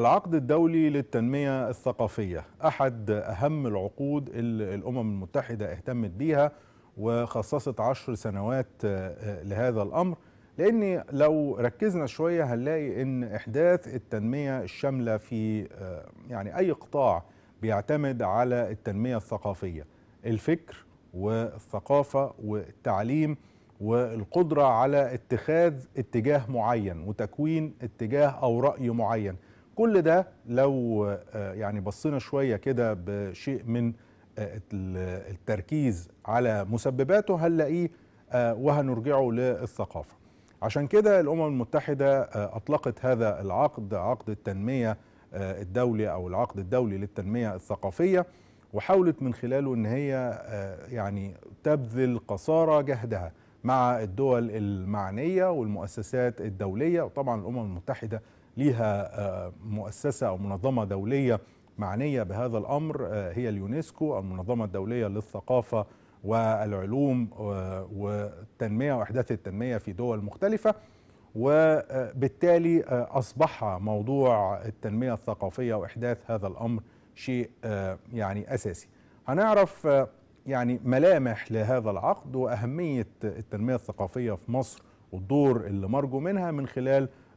العقد الدولي للتنمية الثقافية أحد أهم العقود اللي الأمم المتحدة اهتمت بيها وخصصت عشر سنوات آه، آه، لهذا الأمر لأن لو ركزنا شوية هنلاقي أن إحداث التنمية الشاملة في آه، يعني أي قطاع بيعتمد على التنمية الثقافية الفكر والثقافة والتعليم والقدرة على اتخاذ اتجاه معين وتكوين اتجاه أو رأي معين كل ده لو آه، يعني بصينا شويه كده بشيء من آه، التركيز على مسبباته هنلاقيه آه، وهنرجعه للثقافه عشان كده الامم المتحده اطلقت هذا العقد عقد التنميه الدولي او العقد الدولي للتنميه الثقافيه وحاولت من خلاله ان هي يعني تبذل قصارى جهدها مع الدول المعنيه والمؤسسات الدوليه وطبعا الامم المتحده ليها آه، مؤسسة أو منظمة دولية معنية بهذا الأمر آه، هي اليونسكو المنظمة الدولية للثقافة والعلوم والتنمية وأحداث التنمية في دول مختلفة وبالتالي آه، أصبح موضوع التنمية الثقافية وإحداث هذا الأمر شيء يعني أساسي هنعرف يعني ملامح لهذا العقد وأهمية التنمية الثقافية في مصر والدور اللي مرجو منها من خلال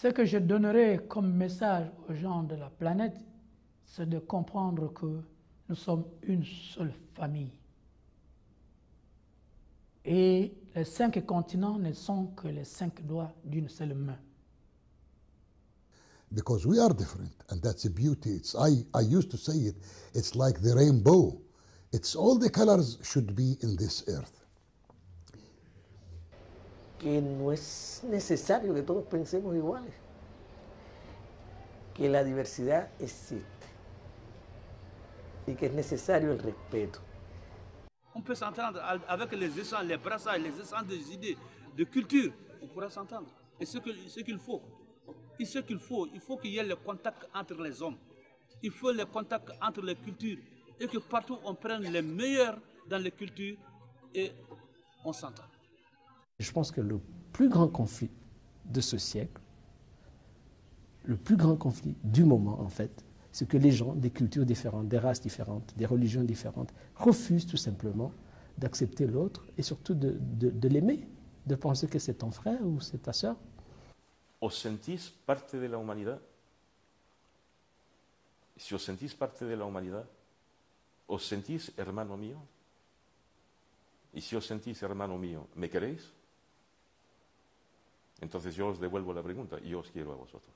Ce que je donnerai comme message aux gens de la planète, c'est de comprendre que nous sommes une seule famille. Et les cinq continents ne sont que les cinq doigts d'une seule main. Because we are different, and that's a beauty. It's, I, I used to say it, it's like the rainbow. It's all the colors should be in this earth que no es nécessaire que todos pensemos iguales, que la diversité existe Et que es nécessaire le respect. On peut s'entendre avec les essences, les brassages, les essences des idées, de culture, on pourra s'entendre. Et ce qu'il ce faut, et ce qu'il faut, il faut qu'il y ait le contact entre les hommes, il faut le contact entre les cultures, et que partout on prenne les meilleurs dans les cultures et on s'entend. Je pense que le plus grand conflit de ce siècle, le plus grand conflit du moment en fait, c'est que les gens des cultures différentes, des races différentes, des religions différentes, refusent tout simplement d'accepter l'autre et surtout de, l'aimer, de penser que c'est ton frère ou c'est ta sœur. vous de la humanidad? Si vous de la humanidad, vous hermano mio. Et si hermano mio, ¿me queréis? Entonces yo os devuelvo la pregunta y os quiero a vosotros.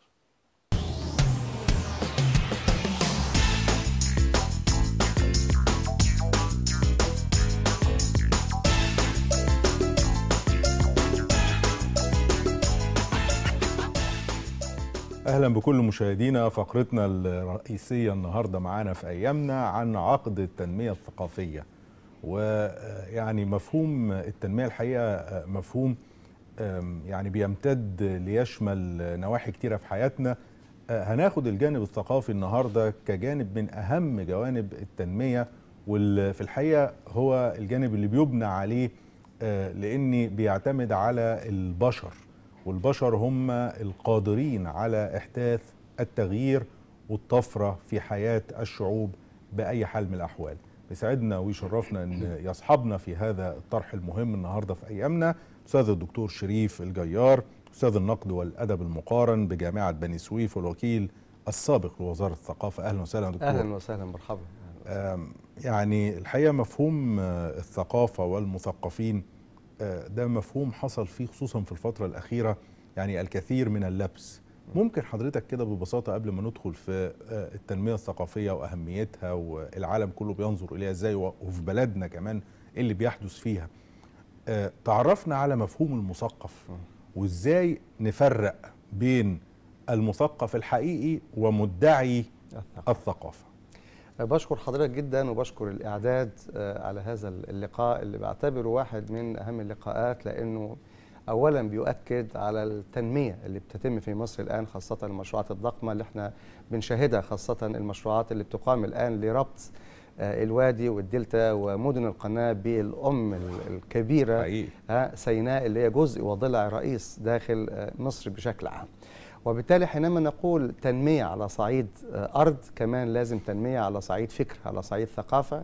اهلا بكل مشاهدينا فقرتنا الرئيسيه النهارده معانا في ايامنا عن عقد التنميه الثقافيه ويعني مفهوم التنميه الحقيقه مفهوم يعني بيمتد ليشمل نواحي كتيرة في حياتنا أه، هناخد الجانب الثقافي النهاردة كجانب من أهم جوانب التنمية واللي في الحقيقة هو الجانب اللي بيبنى عليه أه، لأن بيعتمد على البشر والبشر هم القادرين على إحداث التغيير والطفرة في حياة الشعوب بأي حال من الأحوال بيسعدنا ويشرفنا أن يصحبنا في هذا الطرح المهم النهاردة في أيامنا أستاذ الدكتور شريف الجيار أستاذ النقد والأدب المقارن بجامعة بني سويف والوكيل السابق لوزارة الثقافة أهلا وسهلا دكتور أهلا وسهلا مرحبا يعني الحقيقة مفهوم آه، الثقافة والمثقفين آه، ده مفهوم حصل فيه خصوصا في الفترة الأخيرة يعني الكثير من اللبس ممكن حضرتك كده ببساطة قبل ما ندخل في آه، التنمية الثقافية وأهميتها والعالم كله بينظر إليها إزاي وفي بلدنا كمان إيه اللي بيحدث فيها تعرفنا على مفهوم المثقف وازاي نفرق بين المثقف الحقيقي ومدعي الثقافه بشكر حضرتك جدا وبشكر الاعداد آه، على هذا اللقاء اللي بعتبره واحد من اهم اللقاءات لانه اولا بيؤكد على التنميه اللي بتتم في مصر الان خاصه المشروعات الضخمه اللي احنا بنشاهدها خاصه المشروعات اللي بتقام الان لربط آه، الوادي والدلتا ومدن القناة بالأم الكبيرة سيناء اللي هي جزء وضلع رئيس داخل آه، مصر بشكل عام وبالتالي حينما نقول تنمية على صعيد آه، أرض كمان لازم تنمية على صعيد فكر على صعيد ثقافة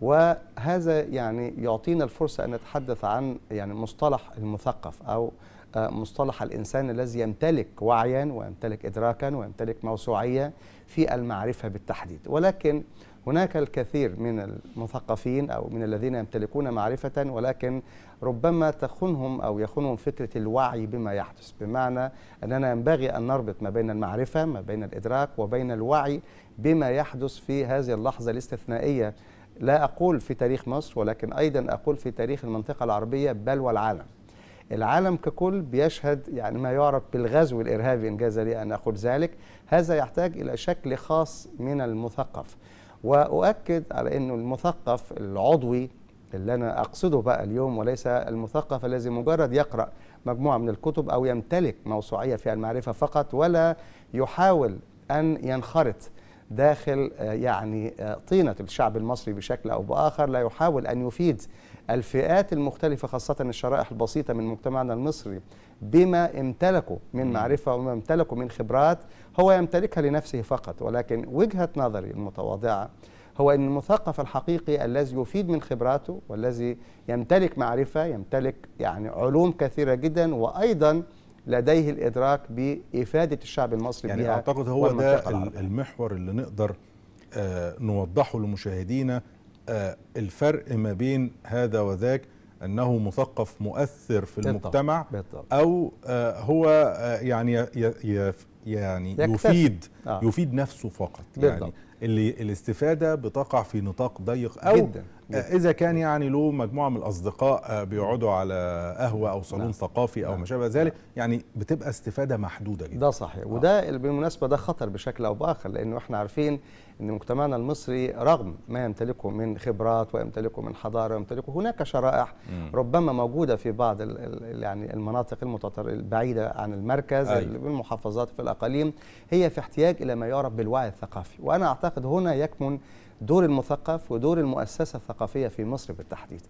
وهذا يعني يعطينا الفرصة أن نتحدث عن يعني مصطلح المثقف أو مصطلح الإنسان الذي يمتلك وعيا ويمتلك إدراكا ويمتلك موسوعية في المعرفة بالتحديد ولكن هناك الكثير من المثقفين أو من الذين يمتلكون معرفة ولكن ربما تخنهم أو يخنهم فكرة الوعي بما يحدث بمعنى أننا ينبغي أن نربط ما بين المعرفة ما بين الإدراك وبين الوعي بما يحدث في هذه اللحظة الاستثنائية لا أقول في تاريخ مصر ولكن أيضا أقول في تاريخ المنطقة العربية بل والعالم العالم ككل بيشهد يعني ما يعرف بالغزو الإرهابي إن جاز لي أن أقول ذلك هذا يحتاج إلى شكل خاص من المثقف واؤكد على انه المثقف العضوي اللي انا اقصده بقى اليوم وليس المثقف الذي مجرد يقرا مجموعه من الكتب او يمتلك موسوعيه في المعرفه فقط ولا يحاول ان ينخرط داخل آه، يعني آه، طينه الشعب المصري بشكل او باخر لا يحاول ان يفيد الفئات المختلفه خاصه الشرائح البسيطه من مجتمعنا المصري بما امتلكوا من معرفه وما امتلكوا من خبرات هو يمتلكها لنفسه فقط ولكن وجهة نظري المتواضعة هو أن المثقف الحقيقي الذي يفيد من خبراته والذي يمتلك معرفة يمتلك يعني علوم كثيرة جدا وأيضا لديه الإدراك بإفادة الشعب المصري يعني بها أعتقد هو ده المحور اللي نقدر آه نوضحه لمشاهدينا آه الفرق ما بين هذا وذاك أنه مثقف مؤثر في بالطبع. المجتمع بالطبع. أو آه هو آه، يعني يعني يكتفل. يفيد آه. يفيد نفسه فقط يعني. بالضبط. يعني اللي الاستفاده بتقع في نطاق ضيق او جدا. جدا. آه، اذا كان يعني له مجموعه من الاصدقاء آه، بيقعدوا على قهوه او صالون نعم. ثقافي او نعم. ما شابه ذلك يعني بتبقى استفاده محدوده جدا ده صحيح آه. وده بالمناسبه ده خطر بشكل او باخر لانه احنا عارفين أن مجتمعنا المصري رغم ما يمتلكه من خبرات ويمتلكه من حضارة ويمتلكه هناك شرائح ربما موجودة في بعض الـ الـ يعني المناطق المتطر البعيدة عن المركز أي. المحافظات في الأقاليم هي في احتياج إلى ما يعرف بالوعي الثقافي وأنا أعتقد هنا يكمن دور المثقف ودور المؤسسة الثقافية في مصر بالتحديد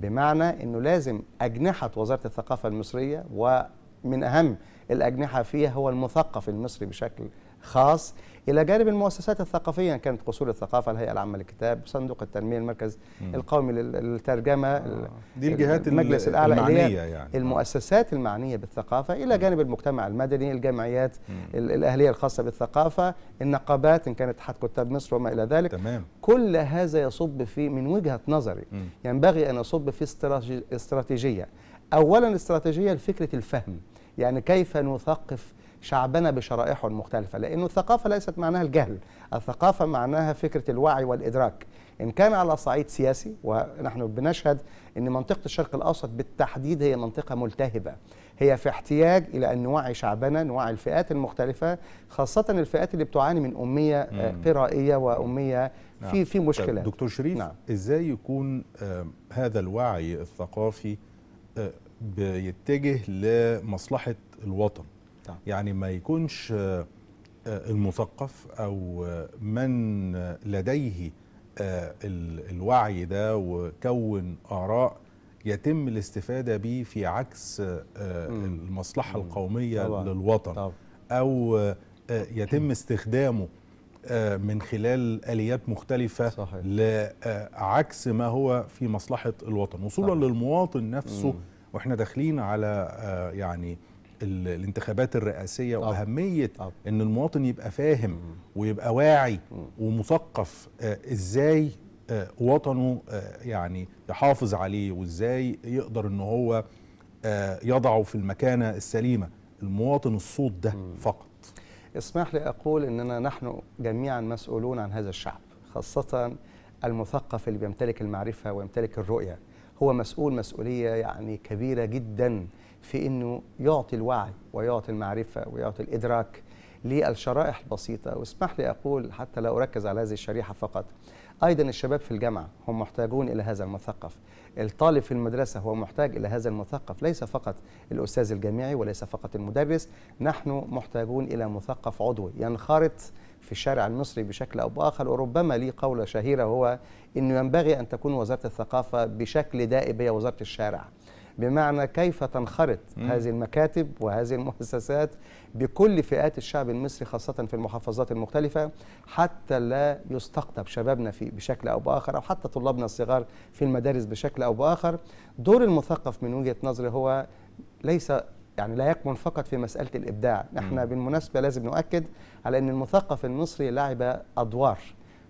بمعنى أنه لازم أجنحة وزارة الثقافة المصرية ومن أهم الأجنحة فيها هو المثقف المصري بشكل خاص الى جانب المؤسسات الثقافيه كانت قصور الثقافه الهيئه العامه للكتاب صندوق التنميه المركز مم. القومي للترجمه آه. دي الجهات المجلس الاعلى المعنية يعني. المؤسسات المعنيه بالثقافه الى جانب المجتمع المدني الجمعيات مم. الاهليه الخاصه بالثقافه النقابات ان كانت اتحاد كتاب مصر وما الى ذلك تمام. كل هذا يصب في من وجهه نظري ينبغي يعني ان يصب في استراتيجيه اولا استراتيجيه لفكره الفهم يعني كيف نثقف شعبنا بشرائحه المختلفة لأنه الثقافة ليست معناها الجهل الثقافة معناها فكرة الوعي والإدراك إن كان على صعيد سياسي ونحن بنشهد أن منطقة الشرق الأوسط بالتحديد هي منطقة ملتهبة هي في احتياج إلى أن نوعي شعبنا نوعي الفئات المختلفة خاصة الفئات اللي بتعاني من أمية آه، قرائية وأمية في نعم. في مشكلة دكتور شريف نعم. إزاي يكون آه، هذا الوعي الثقافي آه، بيتجه لمصلحة الوطن نعم. يعني ما يكونش آه، آه، المثقف او آه، من لديه الوعي ده وكون اراء يتم الاستفاده به في عكس المصلحه القوميه للوطن طبعا. او يتم استخدامه من خلال اليات مختلفه صحيح. لعكس ما هو في مصلحه الوطن وصولا صحيح. للمواطن نفسه مم. واحنا داخلين على يعني الانتخابات الرئاسيه واهميه أوه. ان المواطن يبقى فاهم ويبقى واعي ومثقف آه، ازاي آه، وطنه آه، يعني يحافظ عليه وازاي يقدر ان هو يضعه في المكانه السليمه المواطن الصوت ده فقط اسمح لي اقول اننا نحن جميعا مسؤولون عن هذا الشعب خاصه المثقف اللي بيمتلك المعرفه ويمتلك الرؤيه هو مسؤول مسؤوليه يعني كبيره جدا في أنه يعطي الوعي ويعطي المعرفة ويعطي الإدراك للشرائح البسيطة واسمح لي أقول حتى لا أركز على هذه الشريحة فقط أيضا الشباب في الجامعة هم محتاجون إلى هذا المثقف الطالب في المدرسة هو محتاج إلى هذا المثقف ليس فقط الأستاذ الجامعي وليس فقط المدرس نحن محتاجون إلى مثقف عضوي ينخرط في الشارع المصري بشكل أو بآخر وربما لي قولة شهيرة هو أنه ينبغي أن تكون وزارة الثقافة بشكل دائب هي وزارة الشارع بمعنى كيف تنخرط هذه المكاتب وهذه المؤسسات بكل فئات الشعب المصري خاصة في المحافظات المختلفة حتى لا يستقطب شبابنا في بشكل أو بآخر أو حتى طلابنا الصغار في المدارس بشكل أو بآخر دور المثقف من وجهة نظري هو ليس يعني لا يكمن فقط في مسألة الإبداع نحن بالمناسبة لازم نؤكد على أن المثقف المصري لعب أدوار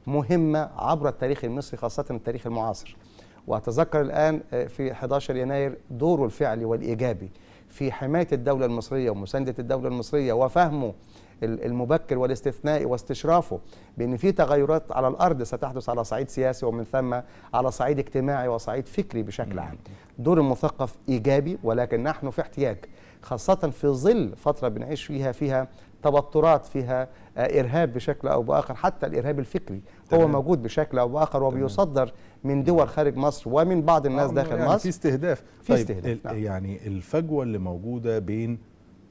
مهمة عبر التاريخ المصري خاصة التاريخ المعاصر وأتذكر الآن آه، في 11 يناير دوره الفعلي والإيجابي في حماية الدولة المصرية ومساندة الدولة المصرية وفهمه المبكر والاستثنائي واستشرافه بأن في تغيرات على الأرض ستحدث على صعيد سياسي ومن ثم على صعيد اجتماعي وصعيد فكري بشكل نعم. عام دور المثقف إيجابي ولكن نحن في احتياج خاصة في ظل فترة بنعيش فيها فيها توترات فيها آه، إرهاب بشكل أو بآخر حتى الإرهاب الفكري تمام. هو موجود بشكل أو بآخر وبيصدر من دول خارج مصر ومن بعض الناس آه داخل يعني مصر في استهداف في طيب استهداف نعم. يعني الفجوة اللي موجودة بين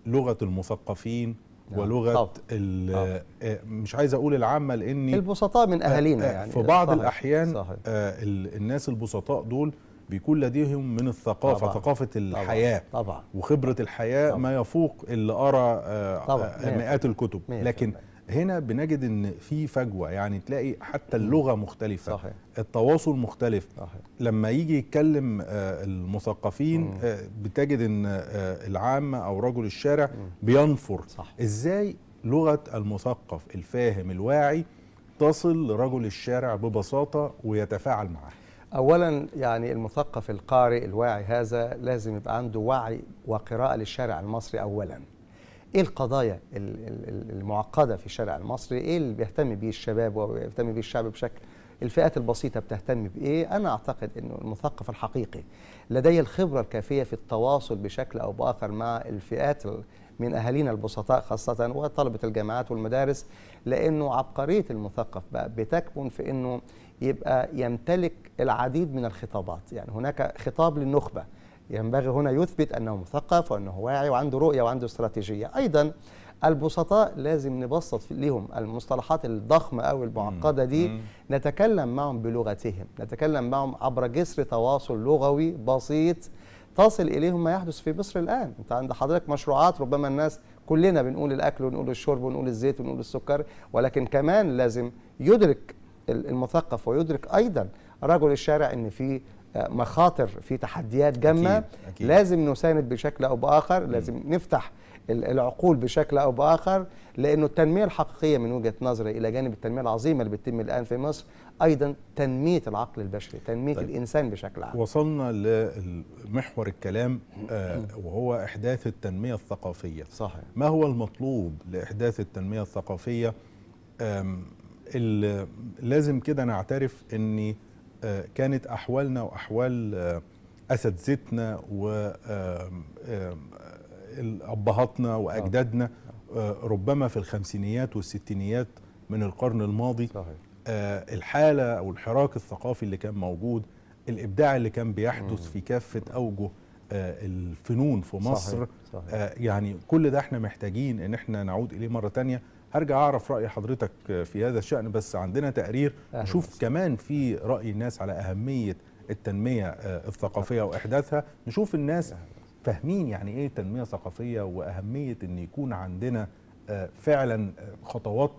لغة المثقفين نعم. ولغه طب. آه، مش عايز اقول العامه لاني البسطاء من اهالينا آه، يعني في بعض صحيح. الاحيان صحيح. الناس البسطاء دول بيكون لديهم من الثقافه طبعًا ثقافه الحياه طبعًا وخبره الحياه طبعًا ما يفوق اللي قرا آه، آه، مئات الكتب لكن هنا بنجد ان في فجوه يعني تلاقي حتى اللغه مختلفه صحيح. التواصل مختلف صحيح. لما يجي يتكلم آه، المثقفين بتجد ان العامه او رجل الشارع بينفر صح. ازاي لغه المثقف الفاهم الواعي تصل لرجل الشارع ببساطه ويتفاعل معه اولا يعني المثقف القارئ الواعي هذا لازم يبقى عنده وعي وقراءه للشارع المصري اولا ايه القضايا المعقده في الشارع المصري ايه اللي بيهتم بيه الشباب وبيهتم بيه الشعب بشكل الفئات البسيطه بتهتم بايه انا اعتقد انه المثقف الحقيقي لديه الخبره الكافيه في التواصل بشكل او باخر مع الفئات من اهالينا البسطاء خاصه وطلبه الجامعات والمدارس لانه عبقريه المثقف بقى بتكمن في انه يبقى يمتلك العديد من الخطابات يعني هناك خطاب للنخبة ينبغي هنا يثبت أنه مثقف وأنه واعي وعنده رؤية وعنده استراتيجية أيضا البسطاء لازم نبسط لهم المصطلحات الضخمة أو المعقدة دي نتكلم معهم بلغتهم نتكلم معهم عبر جسر تواصل لغوي بسيط تصل إليهم ما يحدث في مصر الآن أنت عند حضرتك مشروعات ربما الناس كلنا بنقول الأكل ونقول الشرب ونقول الزيت ونقول السكر ولكن كمان لازم يدرك المثقف ويدرك ايضا رجل الشارع ان في آه، مخاطر في تحديات جامه أكيد. أكيد. لازم نساند بشكل او باخر لازم نفتح العقول بشكل او باخر لانه التنميه الحقيقيه من وجهه نظري الى جانب التنميه العظيمه اللي بتتم الان في مصر ايضا تنميه العقل البشري تنميه طيب. الانسان بشكل عام وصلنا لمحور الكلام آه، وهو احداث التنميه الثقافيه صحيح ما هو المطلوب لاحداث التنميه الثقافيه لازم كده نعترف ان آه، كانت احوالنا واحوال آه، اساتذتنا و ابهاتنا واجدادنا آه. ربما في الخمسينيات والستينيات من القرن الماضي صحيح. الحاله او الحراك الثقافي اللي كان موجود الابداع اللي كان بيحدث في كافه اوجه الفنون في مصر صحيح. صحيح. يعني كل ده احنا محتاجين ان احنا نعود اليه مره ثانيه هرجع اعرف راي حضرتك في هذا الشان بس عندنا تقرير نشوف كمان في راي الناس على اهميه التنميه آه، الثقافيه واحداثها نشوف الناس فاهمين يعني ايه تنميه ثقافيه واهميه ان يكون عندنا آه، فعلا آه، خطوات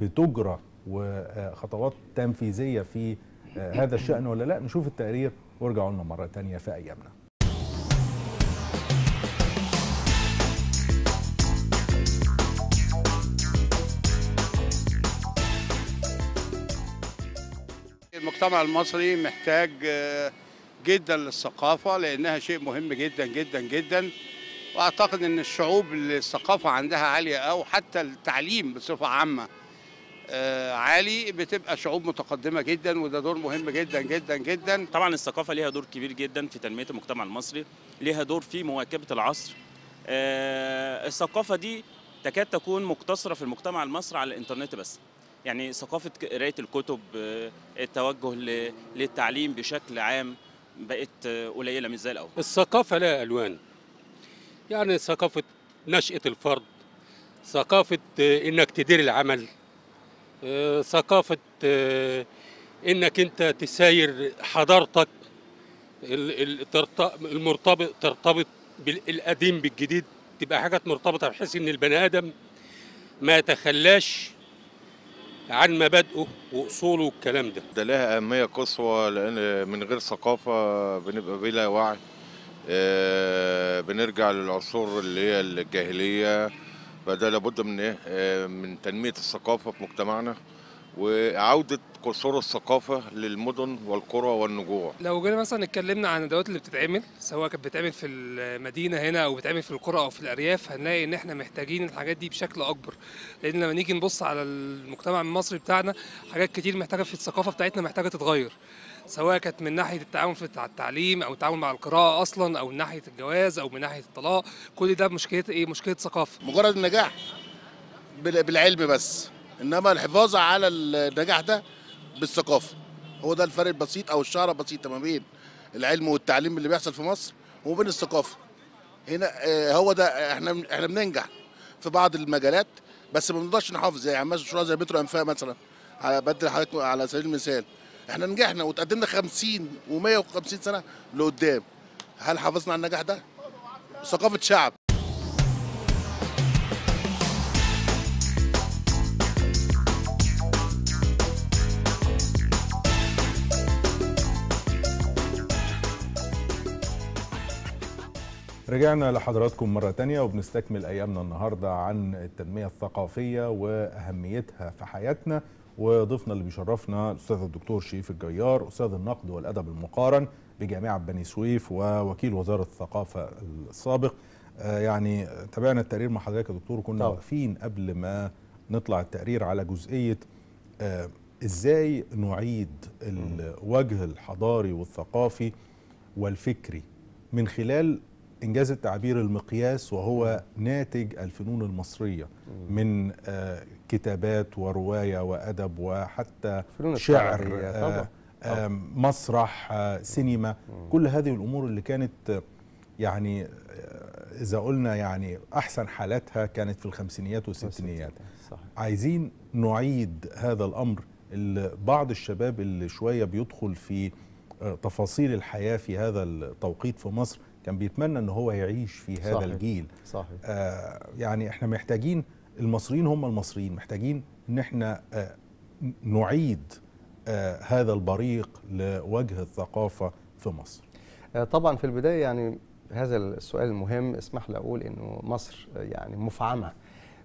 بتجرى وخطوات تنفيذيه في هذا الشان ولا لا نشوف التقرير وارجعوا لنا مره ثانيه في ايامنا المجتمع المصري محتاج آه، جدا للثقافة لأنها شيء مهم جدا جدا جدا وأعتقد أن الشعوب اللي الثقافة عندها عالية أو حتى التعليم بصفة عامة آه، عالي بتبقى شعوب متقدمة جدا وده دور مهم جدا جدا جدا طبعا الثقافة ليها دور كبير جدا في تنمية المجتمع المصري ليها دور في مواكبة العصر آه، الثقافة دي تكاد تكون مقتصرة في المجتمع المصري على الإنترنت بس يعني ثقافة قراية الكتب آه، التوجه للتعليم بشكل عام بقت آه، قليلة مش زي الأول الثقافة لها ألوان يعني ثقافة نشأة الفرد ثقافة آه، إنك تدير العمل ثقافة إنك أنت تساير حضارتك المرتبط ترتبط بالقديم بالجديد تبقى حاجات مرتبطة بحيث إن البني آدم ما يتخلاش عن مبادئه واصوله والكلام ده. ده لها اهميه قصوى لان من غير ثقافه بنبقى بلا وعي آه، بنرجع للعصور اللي هي الجاهليه فده لابد من ايه آه، من تنميه الثقافه في مجتمعنا وعوده قصور الثقافه للمدن والقرى والنجوع لو جينا مثلا اتكلمنا عن الادوات اللي بتتعمل سواء كانت بتتعمل في المدينه هنا او بتتعمل في القرى او في الارياف هنلاقي ان احنا محتاجين الحاجات دي بشكل اكبر لان لما نيجي نبص على المجتمع المصري بتاعنا حاجات كتير محتاجه في الثقافه بتاعتنا محتاجه تتغير سواء كانت من ناحيه التعاون في التعليم او التعاون مع القراءه اصلا او من ناحيه الجواز او من ناحيه الطلاق كل ده مشكله ايه مشكله ثقافه مجرد النجاح بالعلم بس انما الحفاظ على النجاح ده بالثقافه هو ده الفرق البسيط او الشعره البسيطه ما بين العلم والتعليم اللي بيحصل في مصر وبين الثقافه هنا آه، هو ده احنا احنا بننجح في بعض المجالات بس ما بنقدرش نحافظ يعني مشروع زي مترو انفاق مثلا على بدل حضرتك على سبيل المثال احنا نجحنا وتقدمنا 50 و150 سنه لقدام هل حافظنا على النجاح ده؟ ثقافه شعب رجعنا لحضراتكم مرة تانية وبنستكمل أيامنا النهاردة عن التنمية الثقافية وأهميتها في حياتنا وضيفنا اللي بيشرفنا الأستاذ الدكتور شريف الجيار أستاذ النقد والأدب المقارن بجامعة بني سويف ووكيل وزارة الثقافة السابق آه، يعني تابعنا التقرير مع حضرتك يا دكتور وكنا واقفين قبل ما نطلع التقرير على جزئية آه، ازاي نعيد الوجه الحضاري والثقافي والفكري من خلال إنجاز التعبير المقياس وهو ناتج الفنون المصرية من آه، كتابات ورواية وأدب وحتى شعر آه، طبعا. آه، مسرح سينما كل هذه الأمور اللي كانت يعني إذا قلنا يعني أحسن حالاتها كانت في الخمسينيات والستينيات عايزين نعيد هذا الأمر اللي بعض الشباب اللي شوية بيدخل في تفاصيل الحياة في هذا التوقيت في مصر كان بيتمنى ان هو يعيش في هذا صحيح. الجيل صحيح. آه يعني احنا محتاجين المصريين هم المصريين محتاجين ان احنا آه نعيد آه هذا البريق لوجه الثقافه في مصر آه طبعا في البدايه يعني هذا السؤال المهم اسمح لي اقول انه مصر يعني مفعمه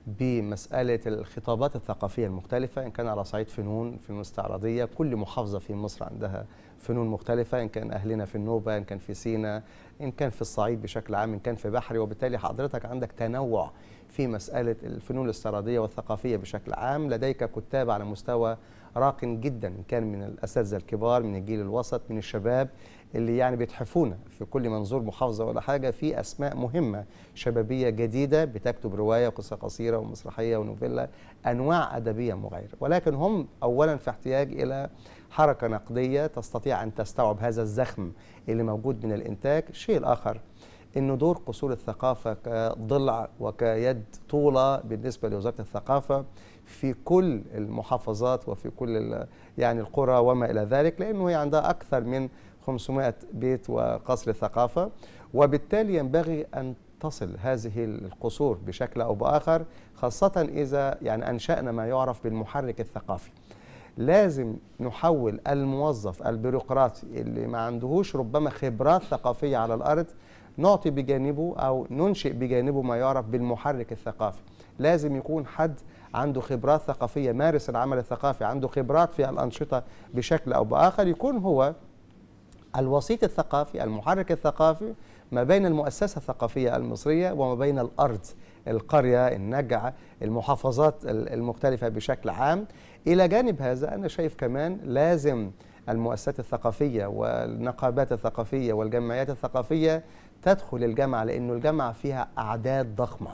بمسألة الخطابات الثقافية المختلفة إن كان على صعيد فنون فنون استعراضية كل محافظة في مصر عندها فنون مختلفة إن كان أهلنا في النوبة إن كان في سينا إن كان في الصعيد بشكل عام إن كان في بحري وبالتالي حضرتك عندك تنوع في مسألة الفنون الاستعراضية والثقافية بشكل عام لديك كتاب على مستوى راق جدا إن كان من الأساتذة الكبار من الجيل الوسط من الشباب اللي يعني بيتحفونا في كل منظور محافظه ولا حاجه في اسماء مهمه شبابيه جديده بتكتب روايه وقصه قصيره ومسرحيه ونوفيلا انواع ادبيه مغايره ولكن هم اولا في احتياج الى حركه نقديه تستطيع ان تستوعب هذا الزخم اللي موجود من الانتاج الشيء الاخر انه دور قصور الثقافه كضلع وكيد طوله بالنسبه لوزاره الثقافه في كل المحافظات وفي كل يعني القرى وما الى ذلك لانه هي عندها اكثر من 500 بيت وقصر ثقافة وبالتالي ينبغي أن تصل هذه القصور بشكل أو بآخر خاصة إذا يعني أنشأنا ما يعرف بالمحرك الثقافي لازم نحول الموظف البيروقراطي اللي ما عندهوش ربما خبرات ثقافية على الأرض نعطي بجانبه أو ننشئ بجانبه ما يعرف بالمحرك الثقافي لازم يكون حد عنده خبرات ثقافية مارس العمل الثقافي عنده خبرات في الأنشطة بشكل أو بآخر يكون هو الوسيط الثقافي المحرك الثقافي ما بين المؤسسة الثقافية المصرية وما بين الأرض القرية النجع المحافظات المختلفة بشكل عام إلى جانب هذا أنا شايف كمان لازم المؤسسات الثقافية والنقابات الثقافية والجمعيات الثقافية تدخل الجامعة لأنه الجامعة فيها أعداد ضخمة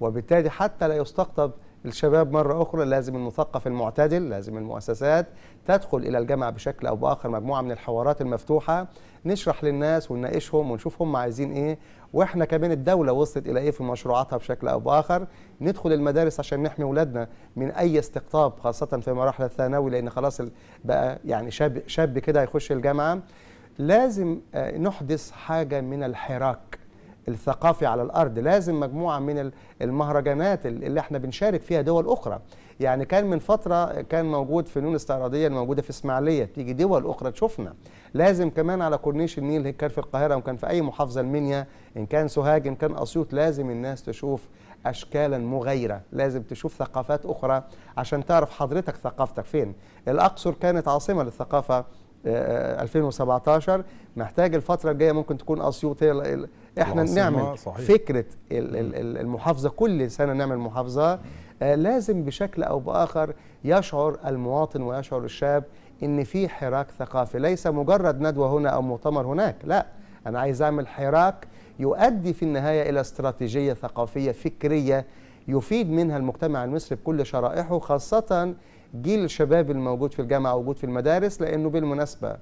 وبالتالي حتى لا يستقطب الشباب مرة أخرى لازم المثقف المعتدل لازم المؤسسات تدخل إلى الجامعة بشكل أو بآخر مجموعة من الحوارات المفتوحة نشرح للناس ونناقشهم ونشوف هم عايزين إيه وإحنا كمان الدولة وصلت إلى إيه في مشروعاتها بشكل أو بآخر ندخل المدارس عشان نحمي أولادنا من أي استقطاب خاصة في مراحل الثانوي لأن خلاص بقى يعني شاب شاب كده هيخش الجامعة لازم آه، نحدث حاجة من الحراك الثقافي على الارض لازم مجموعه من المهرجانات اللي احنا بنشارك فيها دول اخرى يعني كان من فتره كان موجود فنون استعراضيه الموجوده في اسماعيليه تيجي دول اخرى تشوفنا لازم كمان على كورنيش النيل كان في القاهره وكان في اي محافظه المنيا ان كان سوهاج ان كان اسيوط لازم الناس تشوف اشكالا مغايره لازم تشوف ثقافات اخرى عشان تعرف حضرتك ثقافتك فين الاقصر كانت عاصمه للثقافه 2017 آه، آه، محتاج الفتره الجايه ممكن تكون اسيوط هي احنا نعمل صحيح. فكره المحافظه كل سنه نعمل محافظه آه، لازم بشكل او باخر يشعر المواطن ويشعر الشاب ان في حراك ثقافي ليس مجرد ندوه هنا او مؤتمر هناك لا انا عايز اعمل حراك يؤدي في النهايه الى استراتيجيه ثقافيه فكريه يفيد منها المجتمع المصري بكل شرائحه خاصه جيل الشباب الموجود في الجامعه وجود في المدارس لانه بالمناسبه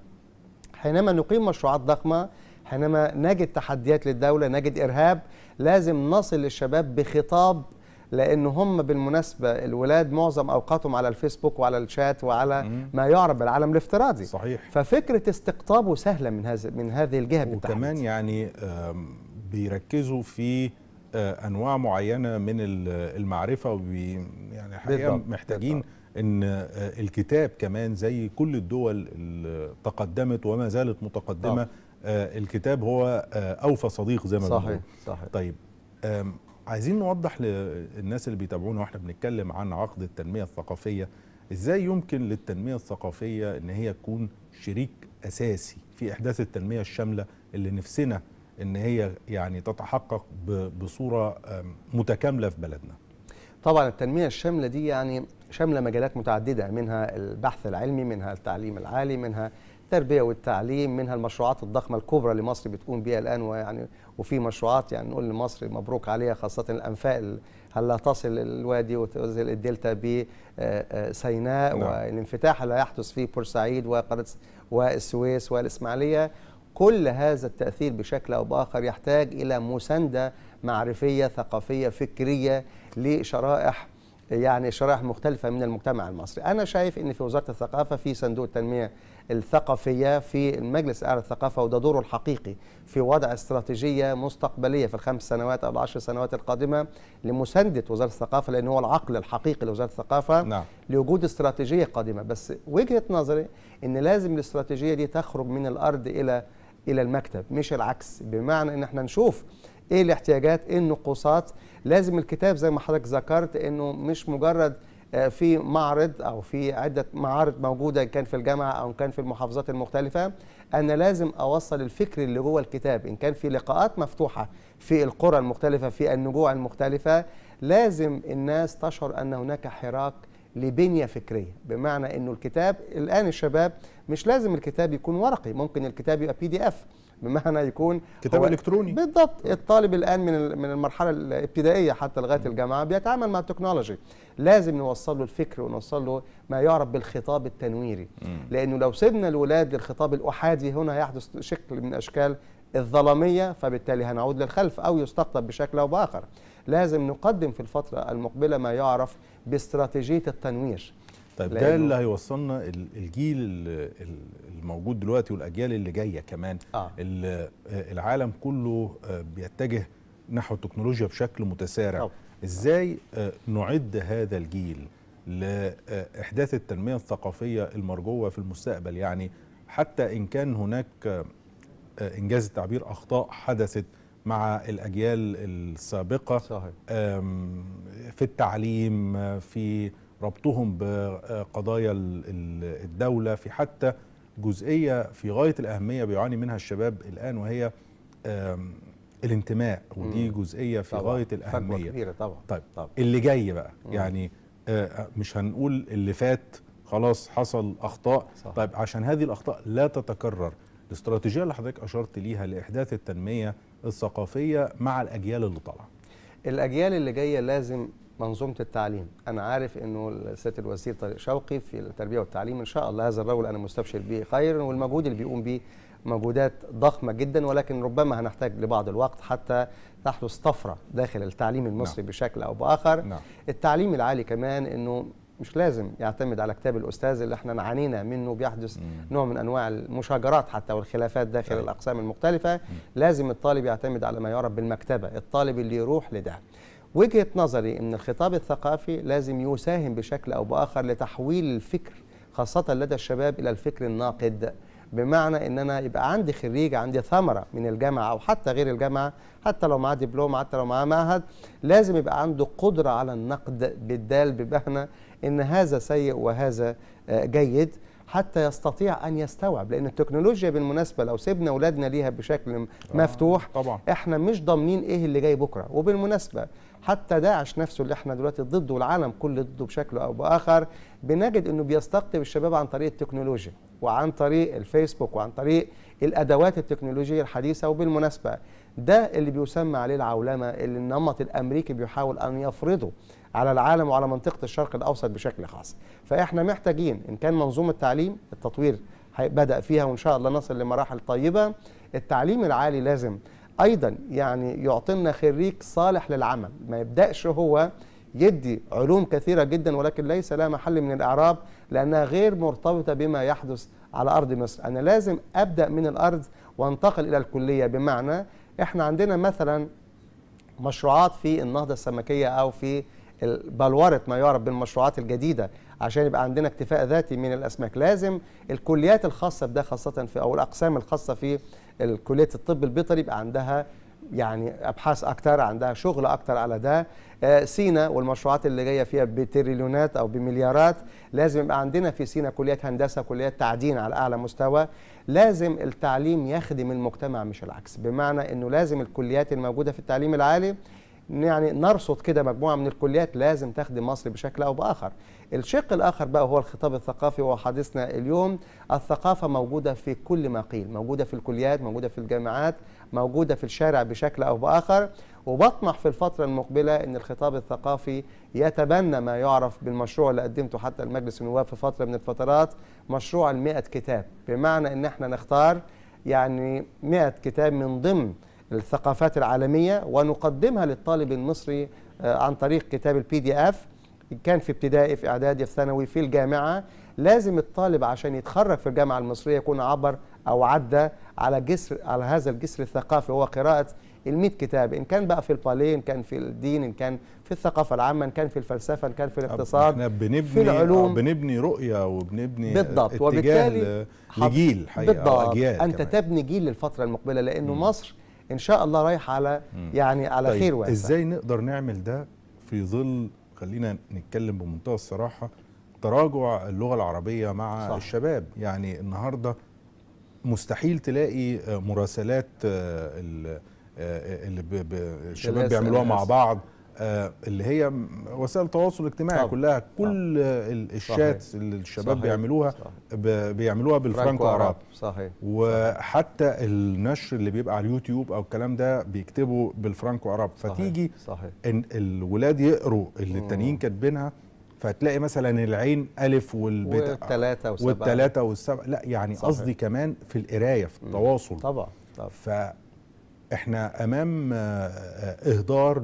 حينما نقيم مشروعات ضخمه حينما نجد تحديات للدولة نجد إرهاب لازم نصل للشباب بخطاب لأن هم بالمناسبة الولاد معظم أوقاتهم على الفيسبوك وعلى الشات وعلى ما يعرف بالعالم الافتراضي صحيح ففكرة استقطابه سهلة من هذه من هذه الجهة بالتحديد وكمان يعني بيركزوا في أنواع معينة من المعرفة وبي يعني حقيقة بالضبط. محتاجين بالضبط. ان الكتاب كمان زي كل الدول اللي تقدمت وما زالت متقدمه آه. آه، الكتاب هو آه، اوفى صديق زي ما صحيح صحيح طيب عايزين نوضح للناس اللي بيتابعونا واحنا بنتكلم عن عقد التنميه الثقافيه ازاي يمكن للتنميه الثقافيه ان هي تكون شريك اساسي في احداث التنميه الشامله اللي نفسنا ان هي يعني تتحقق بصوره متكامله في بلدنا طبعا التنميه الشامله دي يعني شامله مجالات متعدده منها البحث العلمي منها التعليم العالي منها التربية والتعليم منها المشروعات الضخمة الكبرى اللي مصر بتقوم بها الآن ويعني وفي مشروعات يعني نقول لمصر مبروك عليها خاصة الأنفاق هلا تصل الوادي وتنزل الدلتا بسيناء آه، آه، سيناء نعم. والانفتاح اللي هيحدث في بورسعيد وقرية والسويس والإسماعيلية كل هذا التأثير بشكل أو بآخر يحتاج إلى مساندة معرفية ثقافية فكرية لشرائح يعني شرائح مختلفة من المجتمع المصري أنا شايف أن في وزارة الثقافة في صندوق التنمية الثقافية في المجلس الأعلى للثقافة وده دوره الحقيقي في وضع استراتيجية مستقبلية في الخمس سنوات أو العشر سنوات القادمة لمساندة وزارة الثقافة لأن هو العقل الحقيقي لوزارة الثقافة نعم. لوجود استراتيجية قادمة بس وجهة نظري أن لازم الاستراتيجية دي تخرج من الأرض إلى إلى المكتب مش العكس بمعنى أن احنا نشوف ايه الاحتياجات ايه النقوصات لازم الكتاب زي ما حضرتك ذكرت انه مش مجرد آه، في معرض او في عده معارض موجوده ان كان في الجامعه او كان في المحافظات المختلفه انا لازم اوصل الفكر اللي جوه الكتاب ان كان في لقاءات مفتوحه في القرى المختلفه في النجوع المختلفه لازم الناس تشعر ان هناك حراك لبنية فكرية بمعنى أنه الكتاب الآن الشباب مش لازم الكتاب يكون ورقي ممكن الكتاب يبقى بي دي اف بمعنى يكون كتاب الكتروني بالضبط الطالب الان من من المرحله الابتدائيه حتى لغايه الجامعه بيتعامل مع التكنولوجي لازم نوصل له الفكر ونوصل له ما يعرف بالخطاب التنويري لانه لو سيبنا الولاد للخطاب الاحادي هنا يحدث شكل من اشكال الظلاميه فبالتالي هنعود للخلف او يستقطب بشكل او باخر لازم نقدم في الفتره المقبله ما يعرف باستراتيجيه التنوير طيب ده اللي هيوصلنا الجيل الموجود دلوقتي والاجيال اللي جايه كمان آه. آه، العالم كله آه، بيتجه نحو التكنولوجيا بشكل متسارع طبعا. ازاي آه، نعد هذا الجيل لاحداث التنميه الثقافيه المرجوه في المستقبل يعني حتى ان كان هناك انجاز التعبير اخطاء حدثت مع الاجيال السابقه صحيح. في التعليم في ربطهم بقضايا الدولة في حتى جزئية في غاية الأهمية بيعاني منها الشباب الآن وهي الانتماء ودي جزئية في غاية الأهمية كبيرة طبعا طيب طبعا. اللي جاي بقى يعني آه، مش هنقول اللي فات خلاص حصل أخطاء صح. طيب عشان هذه الأخطاء لا تتكرر الاستراتيجية اللي حضرتك أشرت ليها لإحداث التنمية الثقافية مع الأجيال اللي طالعة الأجيال اللي جاية لازم منظومه التعليم انا عارف انه سياده الوزير طارق شوقي في التربيه والتعليم ان شاء الله هذا الرجل انا مستبشر به خير والمجهود اللي بيقوم به مجهودات ضخمه جدا ولكن ربما هنحتاج لبعض الوقت حتى تحدث طفره داخل التعليم المصري نعم. بشكل او باخر نعم. التعليم العالي كمان انه مش لازم يعتمد على كتاب الاستاذ اللي احنا عانينا منه بيحدث مم. نوع من انواع المشاجرات حتى والخلافات داخل مم. نعم. الاقسام المختلفه مم. لازم الطالب يعتمد على ما يعرف بالمكتبه الطالب اللي يروح لده وجهه نظري ان الخطاب الثقافي لازم يساهم بشكل او باخر لتحويل الفكر خاصه لدى الشباب الى الفكر الناقد بمعنى ان انا يبقى عندي خريج عندي ثمره من الجامعه او حتى غير الجامعه حتى لو معاه دبلوم حتى لو معاه معهد لازم يبقى عنده قدره على النقد بالدال بمعنى ان هذا سيء وهذا آه، جيد حتى يستطيع ان يستوعب لان التكنولوجيا بالمناسبه لو سيبنا اولادنا ليها بشكل آه، مفتوح طبعا. احنا مش ضامنين ايه اللي جاي بكره وبالمناسبه حتى داعش نفسه اللي احنا دلوقتي ضده والعالم كله ضده بشكل او باخر بنجد انه بيستقطب الشباب عن طريق التكنولوجيا وعن طريق الفيسبوك وعن طريق الادوات التكنولوجيه الحديثه وبالمناسبه ده اللي بيسمى عليه العولمه اللي النمط الامريكي بيحاول ان يفرضه على العالم وعلى منطقه الشرق الاوسط بشكل خاص فاحنا محتاجين ان كان منظومه التعليم التطوير بدا فيها وان شاء الله نصل لمراحل طيبه التعليم العالي لازم ايضا يعني يعطينا خريج صالح للعمل ما يبداش هو يدي علوم كثيره جدا ولكن ليس لها محل من الاعراب لانها غير مرتبطه بما يحدث على ارض مصر انا لازم ابدا من الارض وانتقل الى الكليه بمعنى احنا عندنا مثلا مشروعات في النهضه السمكيه او في بلوره ما يعرف بالمشروعات الجديده عشان يبقى عندنا اكتفاء ذاتي من الاسماك لازم الكليات الخاصه بده خاصه في او الاقسام الخاصه في الكليه الطب البيطري يبقى عندها يعني ابحاث اكتر عندها شغل اكتر على ده آه، سينا والمشروعات اللي جايه فيها بتريليونات او بمليارات لازم يبقى عندنا في سينا كليات هندسه كليات تعدين على اعلى مستوى لازم التعليم يخدم المجتمع مش العكس بمعنى انه لازم الكليات الموجوده في التعليم العالي يعني نرصد كده مجموعه من الكليات لازم تخدم مصر بشكل او باخر الشق الآخر بقى هو الخطاب الثقافي وحديثنا اليوم الثقافة موجودة في كل ما قيل موجودة في الكليات موجودة في الجامعات موجودة في الشارع بشكل أو بآخر وبطمح في الفترة المقبلة أن الخطاب الثقافي يتبنى ما يعرف بالمشروع اللي قدمته حتى المجلس النواب في فترة من الفترات مشروع المئة كتاب بمعنى أن احنا نختار يعني 100 كتاب من ضمن الثقافات العالمية ونقدمها للطالب المصري آه، عن طريق كتاب البي دي اف كان في ابتدائي في اعدادي في ثانوي في الجامعه لازم الطالب عشان يتخرج في الجامعه المصريه يكون عبر او عدى على جسر على هذا الجسر الثقافي هو قراءه ال كتاب ان كان بقى في الباليه ان كان في الدين ان كان في الثقافه العامه ان كان في الفلسفه ان كان في الاقتصاد بنبني في العلوم آه، بنبني رؤيه وبنبني بالضبط وبالتالي لجيل حقيقه بالضبط أجيال انت كمان. تبني جيل للفتره المقبله لانه م. مصر ان شاء الله رايح على يعني على طيب خير واسع ازاي نقدر نعمل ده في ظل خلينا نتكلم بمنتهى الصراحه تراجع اللغه العربيه مع صح. الشباب يعني النهارده مستحيل تلاقي مراسلات آه، آه، آه، اللي الشباب بيعملوها مع بعض آه، اللي هي وسائل التواصل الاجتماعي طبعا. كلها كل صحيح. الشاتس اللي الشباب صحيح. بيعملوها صحيح. بيعملوها بالفرنكو عرب صحيح وحتى النشر اللي بيبقى على اليوتيوب او الكلام ده بيكتبوا بالفرنكو عرب فتيجي صحيح. ان الولاد يقروا اللي التانيين كاتبينها فتلاقي مثلا العين الف والبتاع والثلاثه والسبعه والثلاثه والسبعه لا يعني قصدي كمان في القرايه في التواصل طبعا طبعا احنا امام آه، آه، اهدار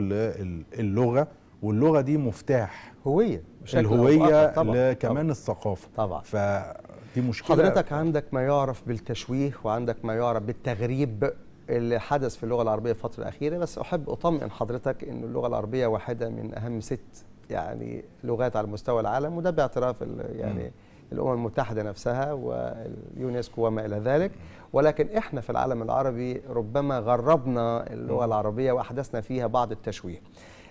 للغه واللغه دي مفتاح هويه الهويه طبعًا طبعًا الثقافه طبعا فدي مشكله حضرتك عندك ما يعرف بالتشويه وعندك ما يعرف بالتغريب اللي حدث في اللغه العربيه الفتره الاخيره بس احب اطمئن حضرتك ان اللغه العربيه واحده من اهم ست يعني لغات على مستوى العالم وده باعتراف يعني م. الامم المتحده نفسها واليونسكو وما الى ذلك ولكن احنا في العالم العربي ربما غربنا اللغه العربيه واحدثنا فيها بعض التشويه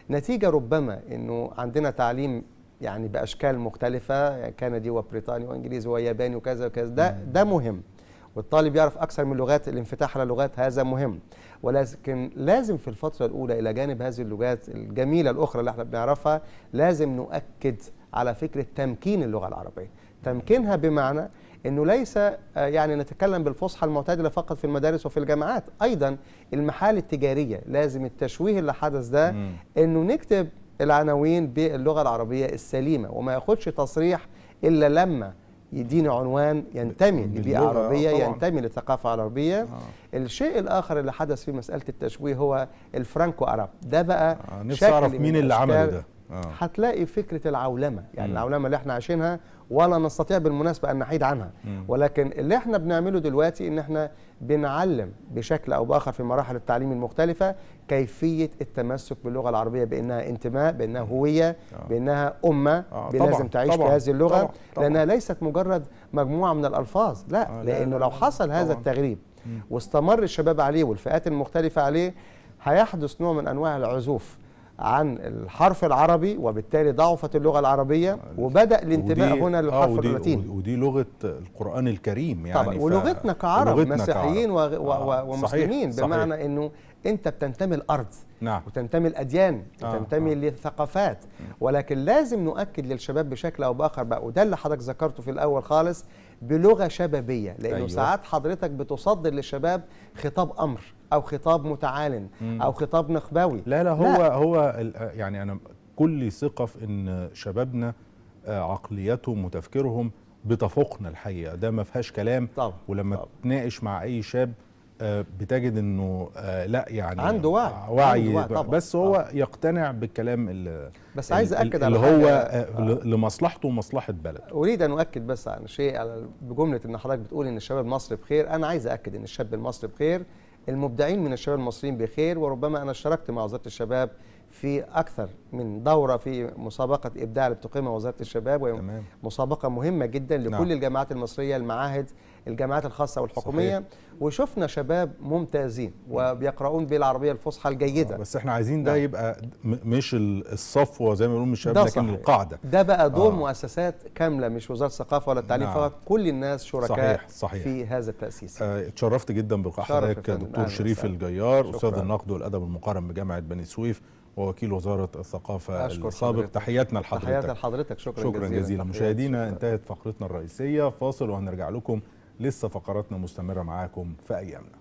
نتيجه ربما انه عندنا تعليم يعني باشكال مختلفه كندي وبريطاني وانجليزي وياباني وكذا وكذا ده ده مهم والطالب يعرف اكثر من لغات الانفتاح على لغات هذا مهم ولكن لازم في الفتره الاولى الى جانب هذه اللغات الجميله الاخرى اللي احنا بنعرفها لازم نؤكد على فكره تمكين اللغه العربيه تمكينها بمعنى انه ليس آه، يعني نتكلم بالفصحى المعتدله فقط في المدارس وفي الجامعات ايضا المحال التجاريه لازم التشويه اللي حدث ده انه نكتب العناوين باللغه العربيه السليمه وما ياخدش تصريح الا لما يدين عنوان ينتمي لبيئه عربيه آه، ينتمي للثقافه العربيه آه. الشيء الاخر اللي حدث في مساله التشويه هو الفرانكو عرب ده بقى آه نفسي اعرف مين اللي عمله ده آه. هتلاقي فكره العولمه يعني م. العولمه اللي احنا عايشينها ولا نستطيع بالمناسبه ان نحيد عنها م. ولكن اللي احنا بنعمله دلوقتي ان احنا بنعلم بشكل او باخر في مراحل التعليم المختلفه كيفيه التمسك باللغه العربيه بانها انتماء بانها هويه آه. بانها امه آه، لازم تعيش طبعًا بهذه اللغه طبعًا طبعًا لانها ليست مجرد مجموعه من الالفاظ لا آه لانه لو حصل هذا التغريب واستمر الشباب عليه والفئات المختلفه عليه هيحدث نوع من انواع العزوف عن الحرف العربي وبالتالي ضعفت اللغة العربية وبدأ الانتباه هنا للحرف آه، اللاتيني ودي لغة القرآن الكريم يعني طبعا ولغتنا كعرب ولغتنا مسيحيين كعرب. آه. ومسلمين صحيح. بمعنى صحيح. أنه أنت بتنتمي الأرض نعم. وتنتمي الأديان آه. وتنتمي آه. ولكن لازم نؤكد للشباب بشكل أو بآخر بقى وده اللي حضرتك ذكرته في الأول خالص بلغة شبابية لأنه أيوة. ساعات حضرتك بتصدر للشباب خطاب أمر او خطاب متعال او خطاب نخبوي لا لا هو لا. هو يعني انا كل ثقه في ان شبابنا آه، عقليتهم وتفكيرهم بتفوقنا الحقيقه ده ما فيهاش كلام طبعا. ولما طبعا. تناقش مع اي شاب آه، بتجد انه آه، لا يعني عنده وعي, وعي عنده وعي بس هو طبعًا. يقتنع بالكلام اللي بس عايز اكد اللي هو لمصلحته ومصلحه بلد اريد ان اؤكد بس على شيء بجمله ان حضرتك بتقول ان الشباب المصري بخير انا عايز اكد ان الشاب المصري بخير المبدعين من الشباب المصريين بخير وربما أنا اشتركت مع وزارة الشباب في أكثر من دورة في مسابقة إبداع اللي بتقيمها وزارة الشباب وهي تمام. مسابقة مهمة جدا لكل نعم. الجامعات المصرية المعاهد الجامعات الخاصة والحكومية صحيح. وشفنا شباب ممتازين وبيقرؤون بالعربية الفصحى الجيدة آه، بس احنا عايزين ده نعم. يبقى مش الصفوة زي ما بيقولوا مش الشباب لكن صحيح. القاعدة ده بقى دور آه. مؤسسات كاملة مش وزارة الثقافة ولا التعليم نعم. فقط كل الناس شركاء صحيح. صحيح. في هذا التأسيس آه اتشرفت جدا بلقاء حضرتك دكتور شريف الجيار أستاذ النقد والأدب المقارن بجامعة بني سويف ووكيل وزارة الثقافة السابق تحياتنا لحضرتك تحياتنا لحضرتك شكرا, شكرا جزيلا, جزيلا. مشاهدينا انتهت فقرتنا الرئيسية فاصل وهنرجع لكم لسه فقراتنا مستمرة معاكم في أيامنا